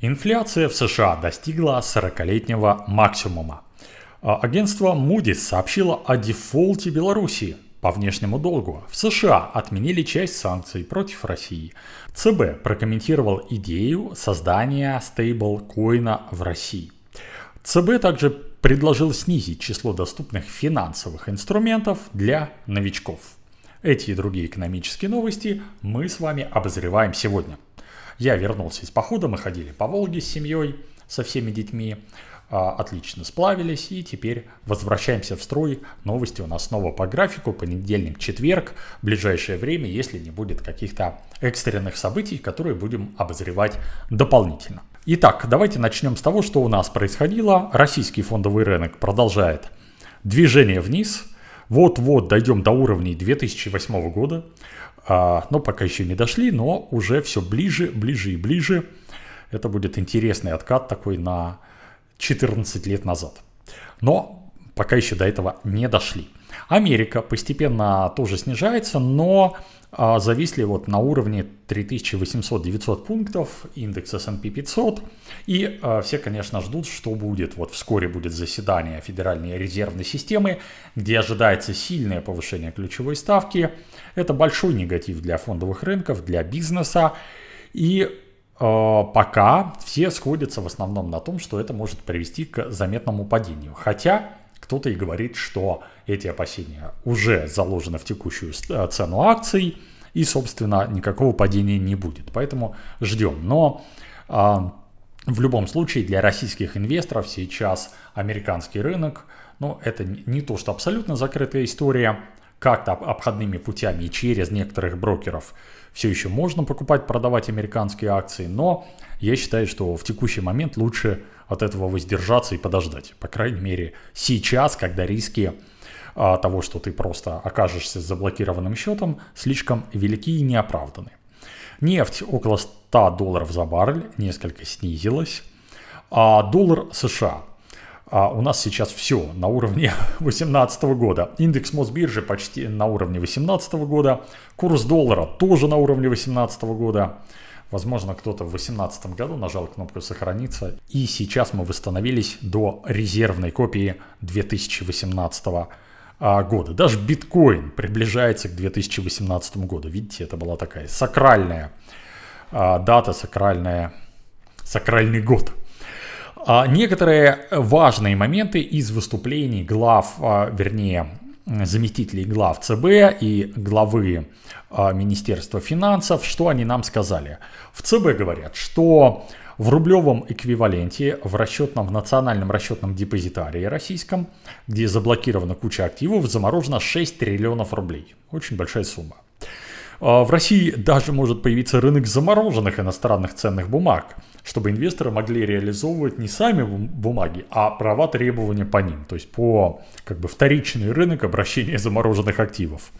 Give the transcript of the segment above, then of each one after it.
Инфляция в США достигла 40-летнего максимума. А агентство Moody's сообщило о дефолте Беларуси по внешнему долгу. В США отменили часть санкций против России. ЦБ прокомментировал идею создания стейблкоина в России. ЦБ также предложил снизить число доступных финансовых инструментов для новичков. Эти и другие экономические новости мы с вами обозреваем сегодня. Я вернулся из похода, мы ходили по Волге с семьей, со всеми детьми, а, отлично сплавились и теперь возвращаемся в строй. Новости у нас снова по графику, понедельник, четверг, в ближайшее время, если не будет каких-то экстренных событий, которые будем обозревать дополнительно. Итак, давайте начнем с того, что у нас происходило. Российский фондовый рынок продолжает движение вниз. Вот-вот дойдем до уровней 2008 года. А, но ну, пока еще не дошли, но уже все ближе, ближе и ближе. Это будет интересный откат такой на 14 лет назад. Но пока еще до этого не дошли. Америка постепенно тоже снижается, но а зависли вот на уровне 3800-900 пунктов, индекс S&P 500. И а, все, конечно, ждут, что будет. Вот вскоре будет заседание Федеральной резервной системы, где ожидается сильное повышение ключевой ставки. Это большой негатив для фондовых рынков, для бизнеса. И а, пока все сходятся в основном на том, что это может привести к заметному падению. Хотя кто-то и говорит, что эти опасения уже заложены в текущую э, цену акций, и, собственно, никакого падения не будет. Поэтому ждем. Но а, в любом случае для российских инвесторов сейчас американский рынок, ну, это не то, что абсолютно закрытая история, как-то обходными путями и через некоторых брокеров все еще можно покупать, продавать американские акции, но я считаю, что в текущий момент лучше от этого воздержаться и подождать. По крайней мере, сейчас, когда риски а, того, что ты просто окажешься с заблокированным счетом, слишком велики и неоправданы. Нефть около 100 долларов за баррель, несколько снизилась. А доллар США а у нас сейчас все на уровне 2018 года. Индекс Мосбиржи почти на уровне 2018 года. Курс доллара тоже на уровне 2018 года. Возможно, кто-то в 2018 году нажал кнопку «Сохраниться», и сейчас мы восстановились до резервной копии 2018 а, года. Даже биткоин приближается к 2018 году. Видите, это была такая сакральная а, дата, сакральная, сакральный год. А, некоторые важные моменты из выступлений глав, вернее, заместителей глав ЦБ и главы а, Министерства финансов, что они нам сказали. В ЦБ говорят, что в рублевом эквиваленте, в расчетном, в национальном расчетном депозитарии российском, где заблокирована куча активов, заморожено 6 триллионов рублей. Очень большая сумма. А, в России даже может появиться рынок замороженных иностранных ценных бумаг чтобы инвесторы могли реализовывать не сами бумаги, а права требования по ним, то есть по как бы вторичный рынок обращения замороженных активов.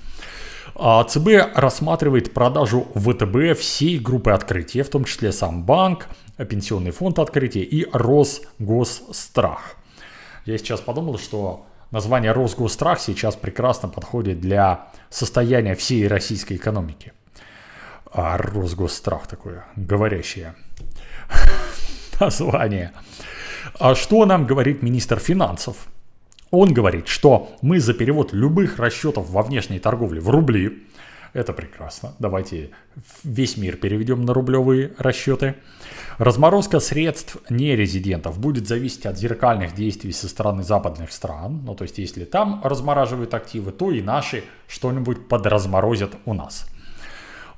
А ЦБ рассматривает продажу ВТБ всей группы открытия, в том числе сам банк, пенсионный фонд открытия и Росгосстрах. Я сейчас подумал, что название Росгосстрах сейчас прекрасно подходит для состояния всей российской экономики. А Росгосстрах такое говорящее название. А что нам говорит министр финансов? Он говорит, что мы за перевод любых расчетов во внешней торговле в рубли, это прекрасно, давайте весь мир переведем на рублевые расчеты, разморозка средств нерезидентов будет зависеть от зеркальных действий со стороны западных стран, ну то есть если там размораживают активы, то и наши что-нибудь подразморозят у нас.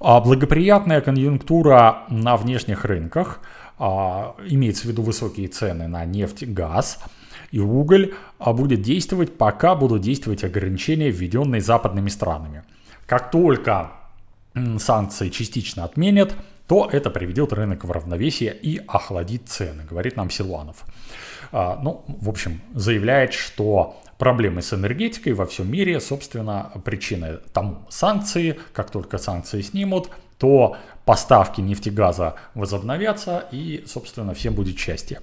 А благоприятная конъюнктура на внешних рынках – а, имеется в виду высокие цены на нефть, газ и уголь, а будет действовать, пока будут действовать ограничения, введенные западными странами. Как только санкции частично отменят, то это приведет рынок в равновесие и охладит цены, говорит нам Силуанов. А, ну, в общем, заявляет, что проблемы с энергетикой во всем мире, собственно, причины тому санкции. Как только санкции снимут, то поставки нефтегаза возобновятся и, собственно, всем будет счастье.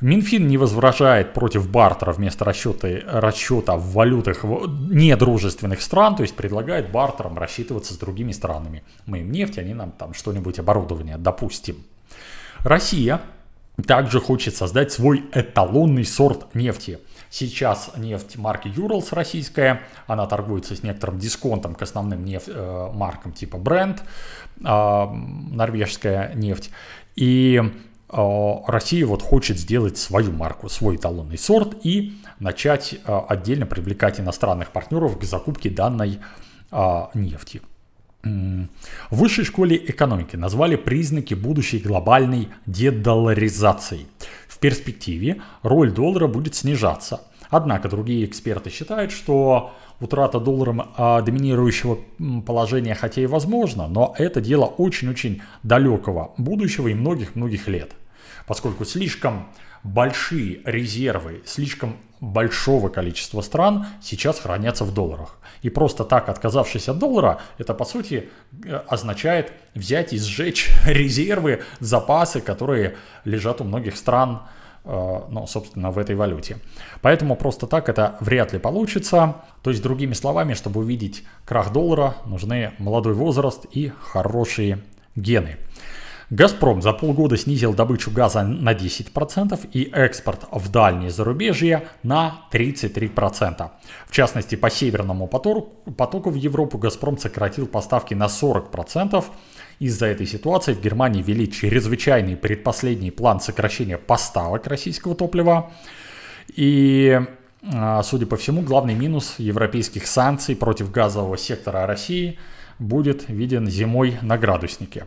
Минфин не возражает против бартера вместо расчета, расчета в валютах недружественных стран, то есть предлагает бартерам рассчитываться с другими странами. Мы им нефть, они нам там что-нибудь оборудование, допустим. Россия также хочет создать свой эталонный сорт нефти. Сейчас нефть марки Urals российская, она торгуется с некоторым дисконтом к основным нефть, э, маркам типа Brent, э, норвежская нефть. И э, Россия вот хочет сделать свою марку, свой эталонный сорт и начать отдельно привлекать иностранных партнеров к закупке данной нефти. В высшей школе экономики назвали признаки будущей глобальной дедоларизации в перспективе роль доллара будет снижаться. Однако другие эксперты считают, что утрата долларом а, доминирующего положения хотя и возможно, но это дело очень-очень далекого будущего и многих-многих лет. Поскольку слишком большие резервы, слишком большого количества стран сейчас хранятся в долларах. И просто так, отказавшись от доллара, это по сути э, означает взять и сжечь резервы, запасы, которые лежат у многих стран, э, ну, собственно, в этой валюте. Поэтому просто так это вряд ли получится. То есть, другими словами, чтобы увидеть крах доллара, нужны молодой возраст и хорошие гены. «Газпром» за полгода снизил добычу газа на 10% и экспорт в дальние зарубежье на 33%. В частности, по северному потоку в Европу «Газпром» сократил поставки на 40%. Из-за этой ситуации в Германии ввели чрезвычайный предпоследний план сокращения поставок российского топлива. И а, Судя по всему, главный минус европейских санкций против газового сектора России будет виден зимой на градуснике.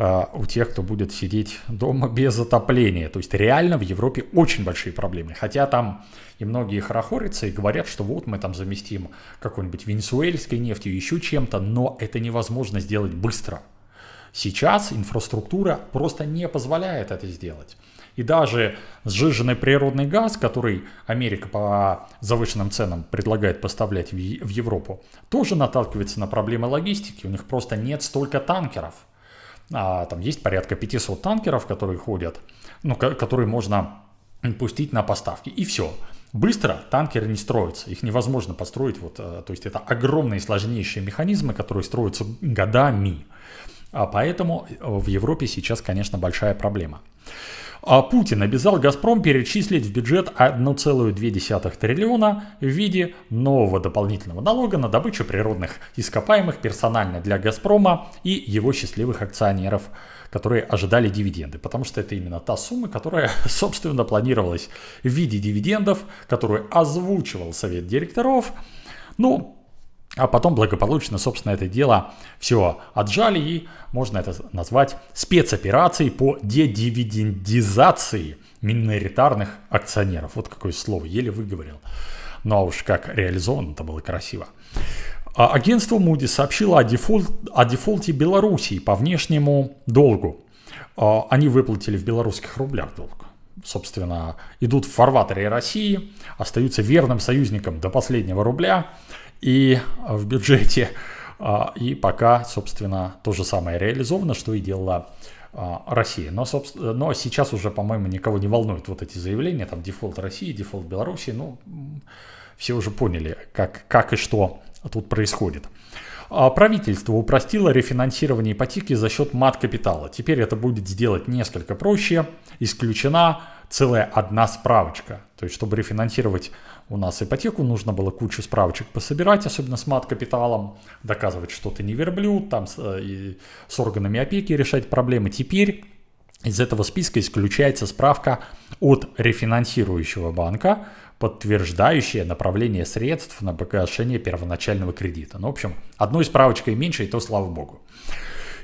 Э, у тех, кто будет сидеть дома без отопления. То есть реально в Европе очень большие проблемы. Хотя там и многие хорохорятся и говорят, что вот мы там заместим какой-нибудь венесуэльской нефтью, еще чем-то, но это невозможно сделать быстро. Сейчас инфраструктура просто не позволяет это сделать. И даже сжиженный природный газ, который Америка по завышенным ценам предлагает поставлять в Европу, тоже наталкивается на проблемы логистики. У них просто нет столько танкеров – а, там есть порядка 500 танкеров, которые ходят, ну, которые можно пустить на поставки. И все. Быстро танкеры не строятся, их невозможно построить. Вот, э, то есть это огромные сложнейшие механизмы, которые строятся годами. А поэтому э, в Европе сейчас, конечно, большая проблема. А Путин обязал «Газпром» перечислить в бюджет 1,2 триллиона в виде нового дополнительного налога на добычу природных ископаемых персонально для «Газпрома» и его счастливых акционеров, которые ожидали дивиденды, потому что это именно та сумма, которая, собственно, планировалась в виде дивидендов, которую озвучивал совет директоров. Ну, а потом благополучно, собственно, это дело все отжали и можно это назвать спецоперацией по дедивидендизации миноритарных акционеров. Вот какое слово, еле выговорил. Ну а уж как реализовано это было красиво. А агентство Муди сообщило о, дефолт, о дефолте Белоруссии по внешнему долгу. А, они выплатили в белорусских рублях долг. Собственно, идут в фарватере России, остаются верным союзником до последнего рубля и а, в бюджете. А, и пока, собственно, то же самое реализовано, что и делала а, Россия. Но, собственно, но сейчас уже, по-моему, никого не волнует вот эти заявления, там дефолт России, дефолт Беларуси, ну, все уже поняли, как, как и что тут происходит. Правительство упростило рефинансирование ипотеки за счет мат-капитала. Теперь это будет сделать несколько проще. Исключена целая одна справочка. То есть, чтобы рефинансировать у нас ипотеку, нужно было кучу справочек пособирать, особенно с мат-капиталом, доказывать, что ты не верблюд, там с, э, и с органами опеки решать проблемы. Теперь из этого списка исключается справка от рефинансирующего банка, подтверждающая направление средств на погашение первоначального кредита. Ну, в общем, одной справочкой меньше, и то слава богу.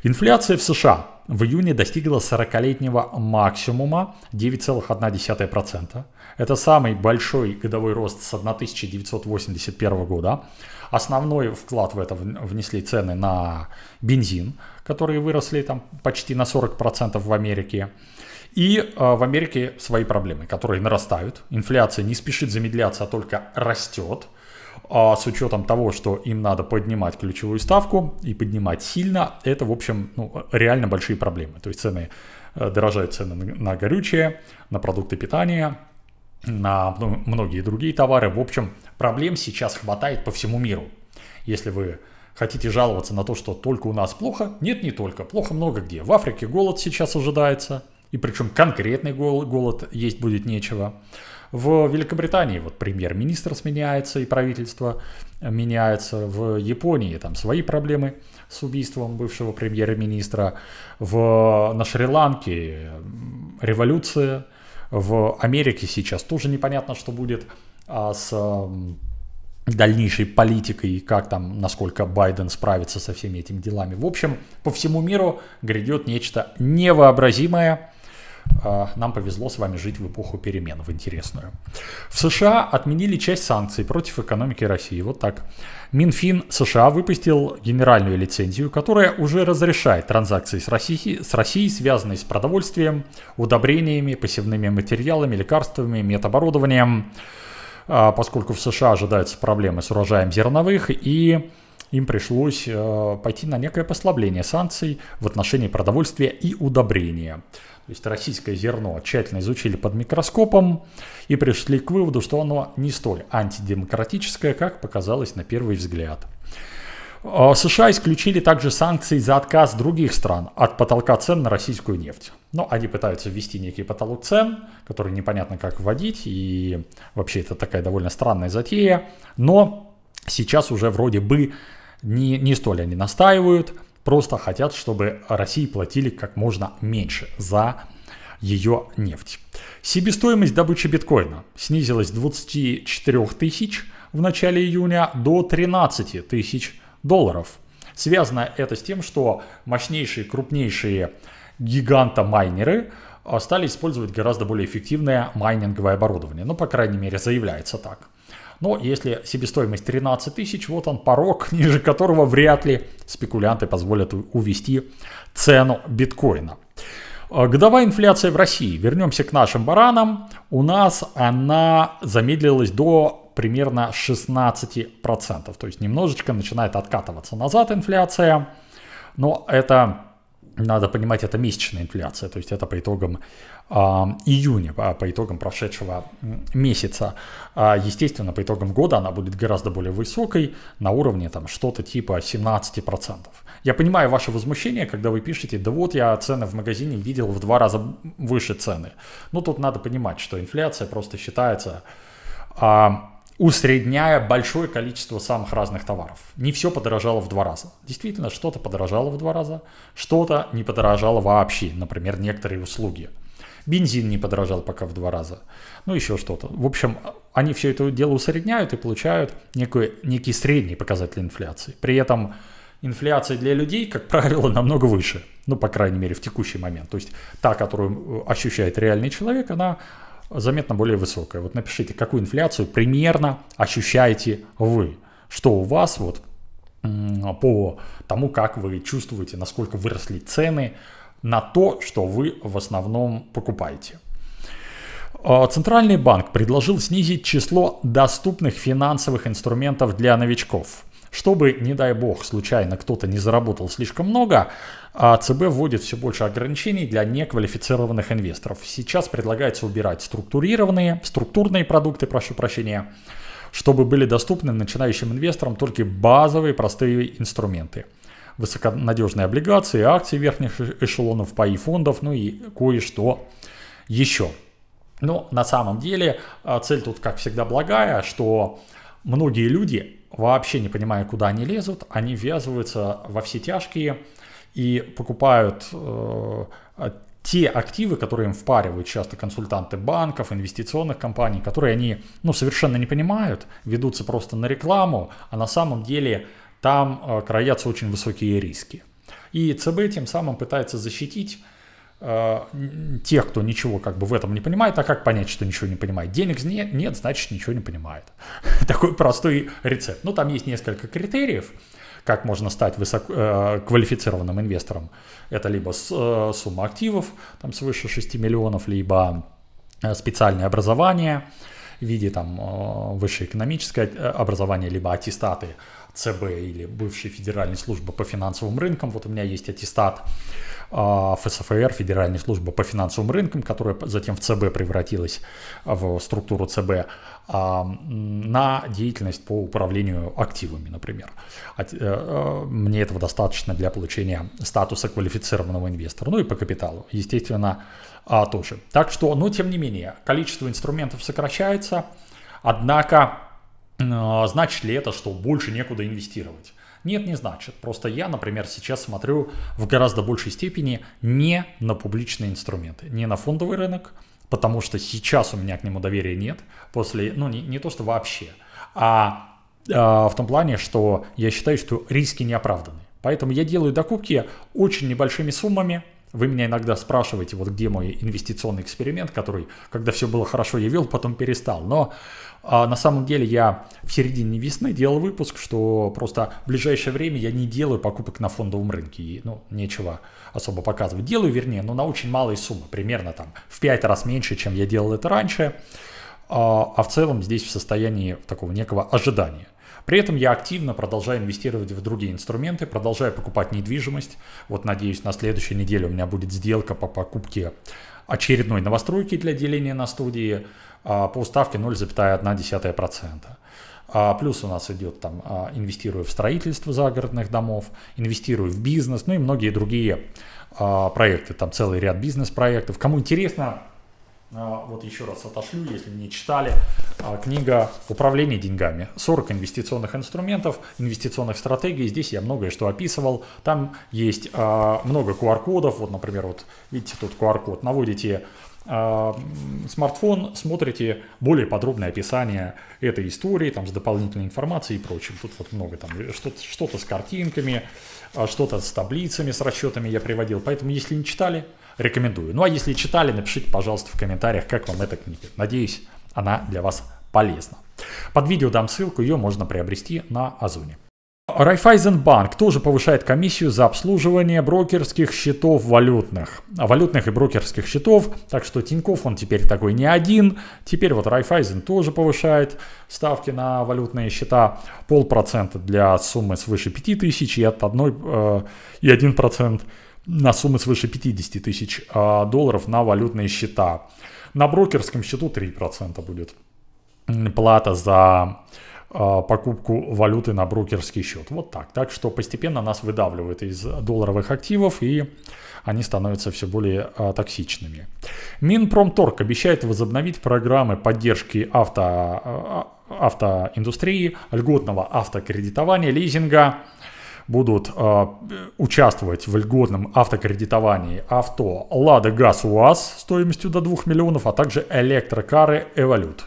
Инфляция в США в июне достигла 40-летнего максимума 9,1%. Это самый большой годовой рост с 1981 года. Основной вклад в это внесли цены на бензин, которые выросли там почти на 40% в Америке. И э, в Америке свои проблемы, которые нарастают. Инфляция не спешит замедляться, а только растет а с учетом того, что им надо поднимать ключевую ставку и поднимать сильно, это, в общем, ну, реально большие проблемы. То есть цены э, дорожают цены на горючее, на продукты питания, на многие другие товары. В общем, проблем сейчас хватает по всему миру. Если вы хотите жаловаться на то, что только у нас плохо, нет, не только, плохо много где. В Африке голод сейчас ожидается, и причем конкретный голод, голод есть будет нечего. В Великобритании вот премьер-министр сменяется и правительство меняется. В Японии там свои проблемы с убийством бывшего премьер-министра. В, на Шри-Ланке революция. В Америке сейчас тоже непонятно, что будет а с дальнейшей политикой, и как там, насколько Байден справится со всеми этими делами. В общем, по всему миру грядет нечто невообразимое, а, нам повезло с вами жить в эпоху перемен, в интересную. В США отменили часть санкций против экономики России. Вот так. Минфин США выпустил генеральную лицензию, которая уже разрешает транзакции с Россией, с Россией связанные с продовольствием, удобрениями, посевными материалами, лекарствами, медоборудованием, а, поскольку в США ожидаются проблемы с урожаем зерновых и им пришлось э, пойти на некое послабление санкций в отношении продовольствия и удобрения то есть российское зерно, тщательно изучили под микроскопом и пришли к выводу, что оно не столь антидемократическое, как показалось на первый взгляд. А, США исключили также санкции за отказ других стран от потолка цен на российскую нефть. Но они пытаются ввести некий потолок цен, который непонятно как вводить, и вообще это такая довольно странная затея. Но сейчас уже вроде бы не, не столь они настаивают – просто хотят, чтобы России платили как можно меньше за ее нефть. Себестоимость добычи биткоина снизилась с 24 тысяч в начале июня до 13 тысяч долларов. Связано это с тем, что мощнейшие, крупнейшие гиганта-майнеры э, стали использовать гораздо более эффективное майнинговое оборудование. Ну, по крайней мере, заявляется так. Но если себестоимость 13 тысяч, вот он порог, ниже которого вряд ли спекулянты позволят увести цену биткоина. Э, годовая инфляция в России, вернемся к нашим баранам, у нас она замедлилась до примерно 16%. То есть немножечко начинает откатываться назад инфляция, но это надо понимать, это месячная инфляция, то есть это по итогам э, июня, а, по, итогам прошедшего месяца. А, естественно, по итогам года она будет гораздо более высокой, на уровне там что-то типа 17%. Я понимаю ваше возмущение, когда вы пишете, да вот я цены в магазине видел в два раза выше цены. Но ну, тут надо понимать, что инфляция просто считается... Э, усредняя большое количество самых разных товаров. Не все подорожало в два раза. Действительно, что-то подорожало в два раза, что-то не подорожало вообще, например, некоторые услуги. Бензин не подорожал пока в два раза. Ну, еще что-то. В общем, они все это дело усредняют и получают некий, некий средний показатель инфляции. При этом инфляция для людей, как правило, намного выше. Ну, по крайней мере, в текущий момент. То есть та, которую э, ощущает реальный человек, она заметно более высокая. Вот напишите, какую инфляцию примерно ощущаете вы, что у вас вот по тому, как вы чувствуете, насколько выросли цены на то, что вы в основном покупаете. А, Центральный банк предложил снизить число доступных финансовых инструментов для новичков. Чтобы, не дай бог, случайно кто-то не заработал слишком много, а ЦБ вводит все больше ограничений для неквалифицированных инвесторов. Сейчас предлагается убирать структурированные, структурные продукты, прошу прощения, чтобы были доступны начинающим инвесторам только базовые простые инструменты. Высоконадежные облигации, акции верхних э, эшелонов, паи фондов, ну и кое-что еще. Но на самом деле а, цель тут, как всегда, благая, что многие люди вообще не понимая, куда они лезут, они ввязываются во все тяжкие и покупают э, те активы, которые им впаривают часто консультанты банков, инвестиционных компаний, которые они ну, совершенно не понимают, ведутся просто на рекламу, а на самом деле там э, кроятся очень высокие риски. И ЦБ тем самым пытается защитить Э, тех, кто ничего как бы в этом не понимает, а как понять, что ничего не понимает? Денег нет, нет значит ничего не понимает. Такой простой рецепт. Ну, там есть несколько критериев, как можно стать высоко, э, квалифицированным инвестором. Это либо с, э, сумма активов, там свыше 6 миллионов, либо э, специальное образование в виде там э, высшее экономическое э, образование, либо аттестаты ЦБ или бывшей Федеральной службы по финансовым рынкам. Вот у меня есть аттестат а, ФСФР, Федеральная служба по финансовым рынкам, которая затем в ЦБ превратилась а, в структуру ЦБ, а, на деятельность по управлению активами, например. Э, э, мне этого достаточно для получения статуса квалифицированного инвестора, ну и по капиталу, естественно, тоже. Так что, но тем не менее, количество инструментов сокращается, однако значит ли это, что больше некуда инвестировать? Нет, не значит. Просто я, например, сейчас смотрю в гораздо большей степени не на публичные инструменты, не на фондовый рынок, потому что сейчас у меня к нему доверия нет, после, ну не, не то, что вообще, а, а в том плане, что я считаю, что риски не оправданы. Поэтому я делаю докупки очень небольшими суммами, вы меня иногда спрашиваете, вот где мой инвестиционный эксперимент, который, когда все было хорошо, я вел, потом перестал. Но а, на самом деле я в середине весны делал выпуск, что просто в ближайшее время я не делаю покупок на фондовом рынке. И, ну, нечего особо показывать. Делаю, вернее, но на очень малые суммы, примерно там в 5 раз меньше, чем я делал это раньше. А, а в целом здесь в состоянии такого некого ожидания. При этом я активно продолжаю инвестировать в другие инструменты, продолжаю покупать недвижимость. Вот, надеюсь, на следующей неделе у меня будет сделка по покупке очередной новостройки для деления на студии а, по ставке 0,1%. А, плюс у нас идет там, а, инвестирую в строительство загородных домов, инвестирую в бизнес, ну и многие другие проекты, там целый ряд бизнес-проектов. Кому интересно, а, вот еще раз отошлю, если не читали, а, книга «Управление деньгами. 40 инвестиционных инструментов, инвестиционных стратегий». Здесь я многое что описывал. Там есть а, много QR-кодов. Вот, например, вот видите тут QR-код. Наводите смартфон, смотрите более подробное описание этой истории, там с дополнительной информацией и прочим. Тут вот много там э, что-то с картинками, а что-то с таблицами, с расчетами я приводил. Поэтому, если не читали, рекомендую. Ну а если читали, напишите, пожалуйста, в комментариях, как вам эта книга. Надеюсь, она для вас полезна. Под видео дам ссылку, ее можно приобрести на Озоне. Райфайзенбанк тоже повышает комиссию за обслуживание брокерских счетов валютных. А валютных и брокерских счетов. Так что Тиньков, он теперь такой не один. Теперь вот Райфайзен тоже повышает ставки на валютные счета. Полпроцента для суммы свыше 5000 и, от 1, э, и 1% на суммы свыше 50 тысяч э, долларов на валютные счета. На брокерском счету 3% будет плата за а, покупку валюты на брокерский счет. Вот так. Так что постепенно нас выдавливают из долларовых активов и они становятся все более а, токсичными. Минпромторг обещает возобновить программы поддержки авто, а, а, автоиндустрии, льготного автокредитования, лизинга будут э, участвовать в льготном автокредитовании авто «Лада ГАЗ УАЗ» стоимостью до 2 миллионов, а также электрокары «Эволют»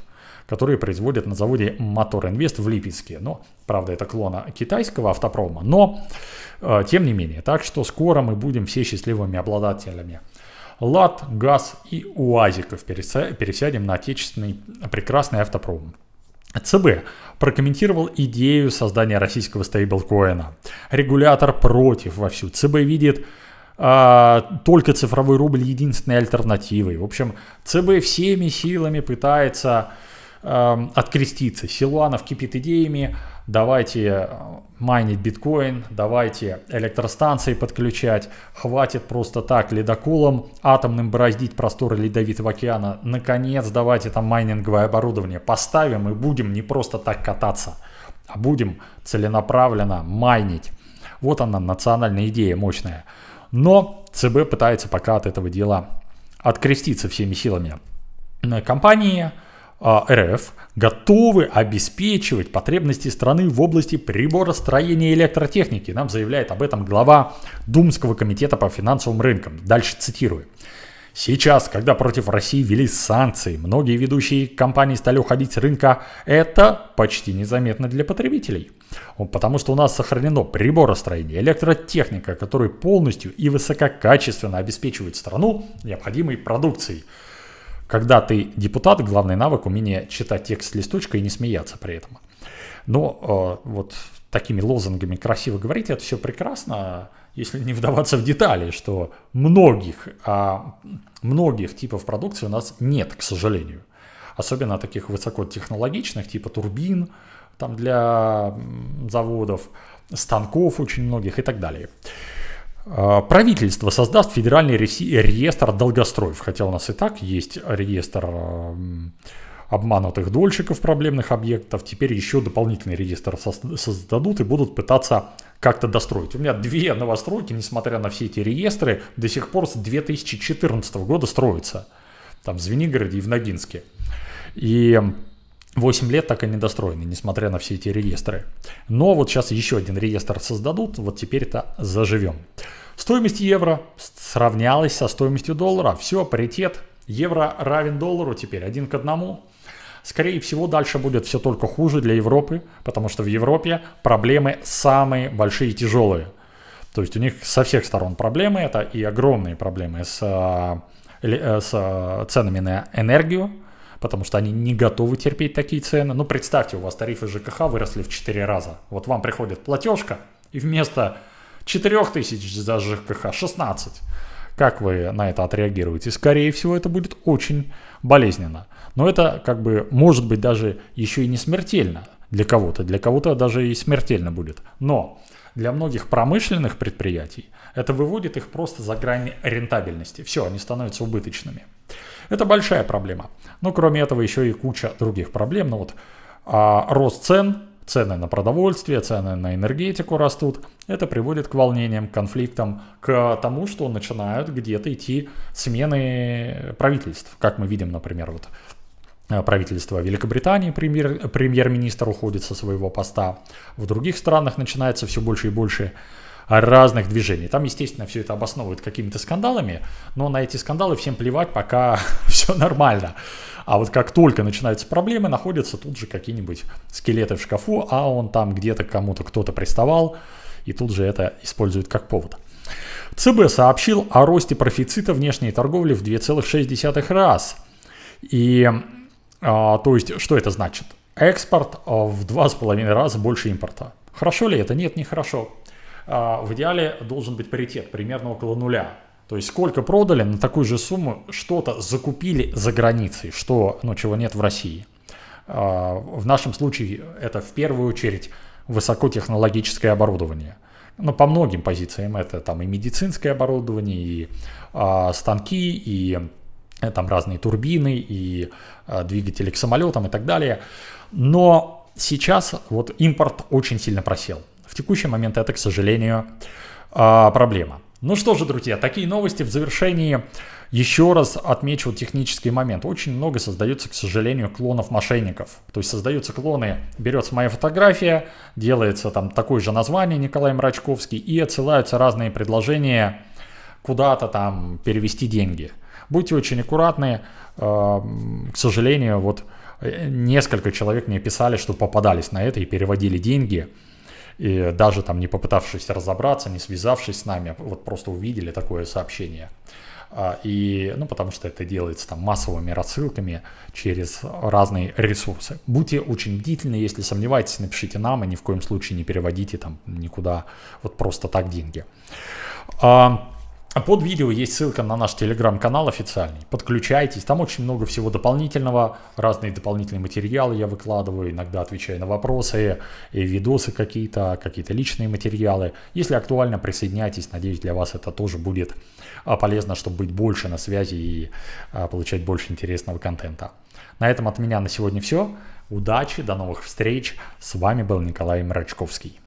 которые производят на заводе Моторинвест в Липецке. Но, правда, это клона китайского автопрома, но э, тем не менее. Так что скоро мы будем все счастливыми обладателями лад, газ и уазиков. Пересядем на отечественный прекрасный автопром. ЦБ прокомментировал идею создания российского стейблкоина. Регулятор против вовсю. ЦБ видит а, только цифровой рубль единственной альтернативой. В общем, ЦБ всеми силами пытается Эм, откреститься. Силуанов кипит идеями, давайте э, майнить биткоин, давайте электростанции подключать, хватит просто так ледоколом атомным бороздить просторы Ледовитого океана. Наконец, давайте там майнинговое оборудование поставим и будем не просто так кататься, а будем целенаправленно майнить. Вот она, национальная идея мощная. Но ЦБ пытается пока от этого дела откреститься всеми силами. Компании, а, РФ готовы обеспечивать потребности страны в области приборостроения и электротехники. Нам заявляет об этом глава Думского комитета по финансовым рынкам. Дальше цитирую. Сейчас, когда против России ввели санкции, многие ведущие компании стали уходить с рынка. Это почти незаметно для потребителей. Потому что у нас сохранено приборостроение, электротехника, которые полностью и высококачественно обеспечивают страну необходимой продукцией. Когда ты депутат, главный навык умение читать текст с листочка и не смеяться при этом. Но э, вот такими лозунгами красиво говорить, это все прекрасно, если не вдаваться в детали, что многих, а, многих типов продукции у нас нет, к сожалению. Особенно таких высокотехнологичных, типа турбин там для заводов, станков очень многих и так далее. А, правительство создаст федеральный реестр долгостроев, хотя у нас и так есть реестр а, обманутых дольщиков проблемных объектов, теперь еще дополнительный реестр создадут и будут пытаться как-то достроить. У меня две новостройки, несмотря на все эти реестры, до сих пор с 2014 года строятся. Там в Звенигороде и в Ногинске. И 8 лет так и не достроены, несмотря на все эти реестры. Но вот сейчас еще один реестр создадут, вот теперь-то заживем. Стоимость евро сравнялась со стоимостью доллара. Все, паритет. Евро равен доллару теперь один к одному. Скорее всего, дальше будет все только хуже для Европы, потому что в Европе проблемы самые большие и тяжелые. То есть у них со всех сторон проблемы, это и огромные проблемы с, э, э, с э, ценами на энергию, потому что они не готовы терпеть такие цены. Ну, представьте, у вас тарифы ЖКХ выросли в 4 раза. Вот вам приходит платежка, и вместо 4 тысяч за ЖКХ 16. Как вы на это отреагируете? Скорее всего, это будет очень болезненно. Но это как бы может быть даже еще и не смертельно для кого-то. Для кого-то даже и смертельно будет. Но для многих промышленных предприятий это выводит их просто за грани рентабельности. Все, они становятся убыточными. Это большая проблема. Но кроме этого еще и куча других проблем. Но ну вот а, рост цен Цены на продовольствие, цены на энергетику растут. Это приводит к волнениям, конфликтам, к тому, что начинают где-то идти смены правительств. Как мы видим, например, вот э, правительство Великобритании, премьер, премьер-министр уходит со своего поста. В других странах начинается все больше и больше разных движений. Там, естественно, все это обосновывают какими-то скандалами, но на эти скандалы всем плевать, пока все нормально. А вот как только начинаются проблемы, находятся тут же какие-нибудь скелеты в шкафу, а он там где-то кому-то кто-то приставал, и тут же это используют как повод. ЦБ сообщил о росте профицита внешней торговли в 2,6 раз. И, а, то есть, что это значит? Экспорт а, в 2,5 раза больше импорта. Хорошо ли это? Нет, не хорошо. А, в идеале должен быть паритет, примерно около нуля. То есть сколько продали на такую же сумму, что-то закупили за границей, что, ну, чего нет в России. А, в нашем случае это в первую очередь высокотехнологическое оборудование. Но по многим позициям это там и медицинское оборудование, и э, станки, и э, там разные турбины, и э, двигатели к самолетам и так далее. Но сейчас вот импорт очень сильно просел. В текущий момент это, к сожалению, а, проблема. Ну что же, друзья, такие новости в завершении. Еще раз отмечу технический момент. Очень много создается, к сожалению, клонов мошенников. То есть создаются клоны, берется моя фотография, делается там такое же название Николай Мрачковский и отсылаются разные предложения куда-то там перевести деньги. Будьте очень аккуратны. А, к сожалению, вот э, несколько человек мне писали, что попадались на это и переводили деньги и даже там не попытавшись разобраться, не связавшись с нами, а вот просто увидели такое сообщение. А, и, ну, потому что это делается там массовыми рассылками через разные ресурсы. Будьте очень бдительны, если сомневаетесь, напишите нам, и ни в коем случае не переводите там никуда вот просто так деньги. А, а под видео есть ссылка на наш телеграм-канал официальный. Подключайтесь, там очень много всего дополнительного. Разные дополнительные материалы я выкладываю, иногда отвечаю на вопросы, и видосы какие-то, какие-то личные материалы. Если актуально, присоединяйтесь. Надеюсь, для вас это тоже будет а, полезно, чтобы быть больше на связи и а, получать больше интересного контента. На этом от меня на сегодня все. Удачи, до новых встреч. С вами был Николай Мрачковский.